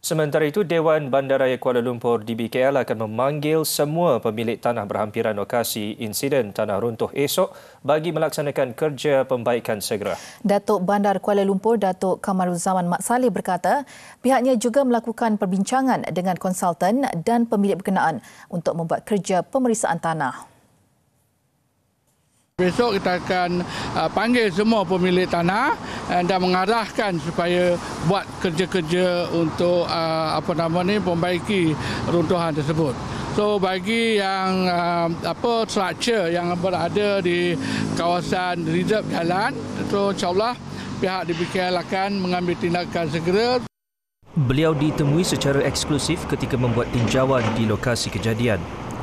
Sementara itu, Dewan Bandaraya Kuala Lumpur DBKL akan memanggil semua pemilik tanah berhampiran lokasi insiden tanah runtuh esok bagi melaksanakan kerja pembaikan segera. Datuk Bandar Kuala Lumpur, Datuk Kamaruzaman Mat Saleh berkata, pihaknya juga melakukan perbincangan dengan konsultan dan pemilik berkenaan untuk membuat kerja pemeriksaan tanah. Besok kita akan uh, panggil semua pemilik tanah uh, dan mengarahkan supaya buat kerja-kerja untuk uh, apa nama ni pembaiki runtuhan tersebut. So bagi yang uh, apa structure yang berada di kawasan rizab jalan, so insyaallah pihak DBKL akan mengambil tindakan segera. Beliau ditemui secara eksklusif ketika membuat tinjauan di lokasi kejadian.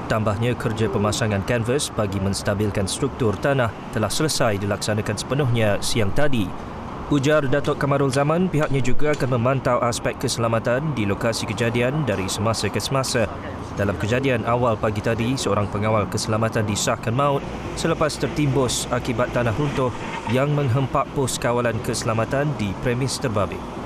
Tambahnya kerja pemasangan kanvas bagi menstabilkan struktur tanah telah selesai dilaksanakan sepenuhnya siang tadi. Ujar Datuk Kamarul Zaman, pihaknya juga akan memantau aspek keselamatan di lokasi kejadian dari semasa ke semasa. Dalam kejadian awal pagi tadi, seorang pengawal keselamatan disahkan maut selepas tertimbus akibat tanah runtuh yang menghempap pos kawalan keselamatan di premis terbabit.